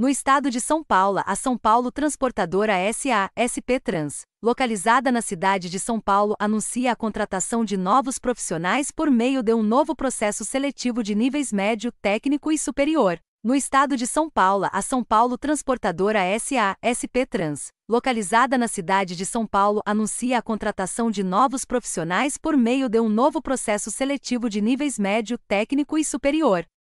No estado de São Paulo, a São Paulo Transportadora SA, SP Trans, localizada na cidade de São Paulo, anuncia a contratação de novos profissionais por meio de um novo processo seletivo de níveis médio, técnico e superior. No estado de São Paulo, a São Paulo Transportadora SA, SP Trans, localizada na cidade de São Paulo, anuncia a contratação de novos profissionais por meio de um novo processo seletivo de níveis médio, técnico e superior.